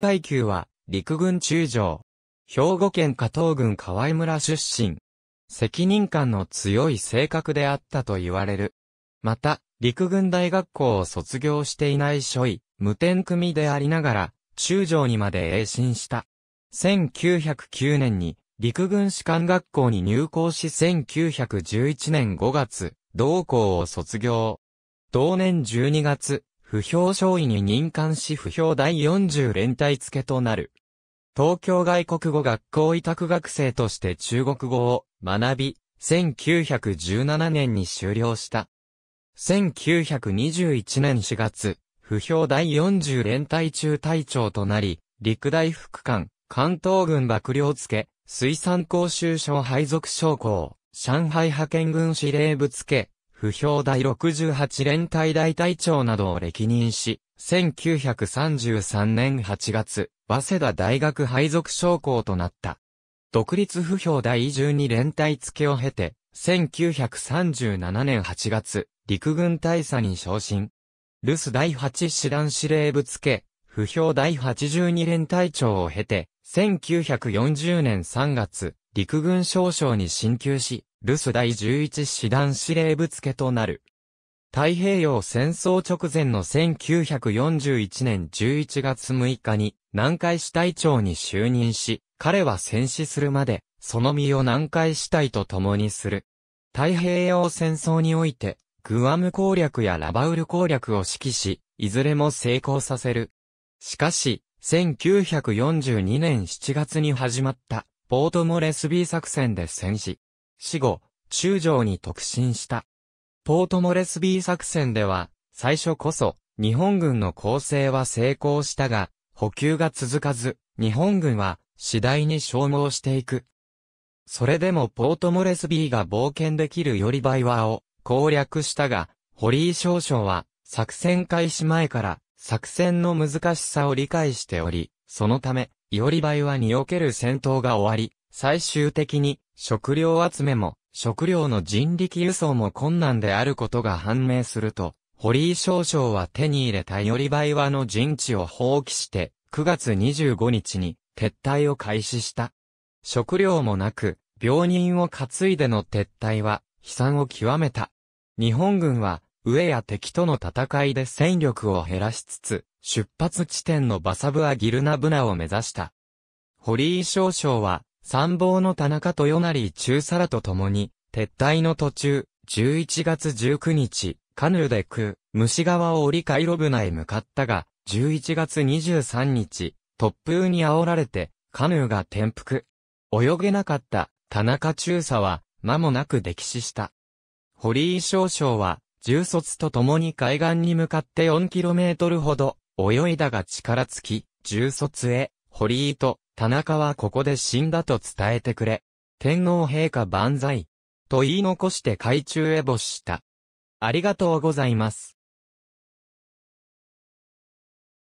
階級は、陸軍中将。兵庫県加藤郡河合村出身。責任感の強い性格であったと言われる。また、陸軍大学校を卒業していない諸位、無点組でありながら、中将にまで栄進した。1909年に、陸軍士官学校に入校し1911年5月、同校を卒業。同年12月、不評勝意に任官し不評第40連隊付けとなる。東京外国語学校委託学生として中国語を学び、1917年に終了した。1921年4月、不評第40連隊中隊長となり、陸大副官、関東軍幕僚付、水産公衆省配属将校、上海派遣軍司令部付、不評第68連隊大隊長などを歴任し、1933年8月、早稲田大学配属将校となった。独立不評第12連隊付けを経て、1937年8月、陸軍大佐に昇進。留守第8師団司令部付け、不評第82連隊長を経て、1940年3月、陸軍少将に進級し、ルス第11師団司令部付となる。太平洋戦争直前の1941年11月6日に南海支隊長に就任し、彼は戦死するまで、その身を南海支隊と共にする。太平洋戦争において、グアム攻略やラバウル攻略を指揮し、いずれも成功させる。しかし、1942年7月に始まった、ポートモレスビー作戦で戦死。死後、中将に特進した。ポートモレスビー作戦では、最初こそ、日本軍の攻勢は成功したが、補給が続かず、日本軍は次第に消耗していく。それでもポートモレスビーが冒険できるよりバイワーを攻略したが、ホリー少将は作戦開始前から作戦の難しさを理解しており、そのため、よりバイワにおける戦闘が終わり、最終的に食料集めも、食料の人力輸送も困難であることが判明すると、堀井少将は手に入れたより倍はの陣地を放棄して、9月25日に撤退を開始した。食料もなく、病人を担いでの撤退は悲惨を極めた。日本軍は、上や敵との戦いで戦力を減らしつつ、出発地点のバサブアギルナブナを目指した。堀井少将は、参謀の田中豊成中佐らと共に、撤退の途中、11月19日、カヌーでう。虫川を折り回路船へ向かったが、11月23日、突風に煽られて、カヌーが転覆。泳げなかった田中中佐は、間もなく溺死した。堀井少将は、重卒と共に海岸に向かって 4km ほど、泳いだが力尽き、重卒へ、堀井と田中はここで死んだと伝えてくれ。天皇陛下万歳。と言い残して海中へ没した。ありがとうございます。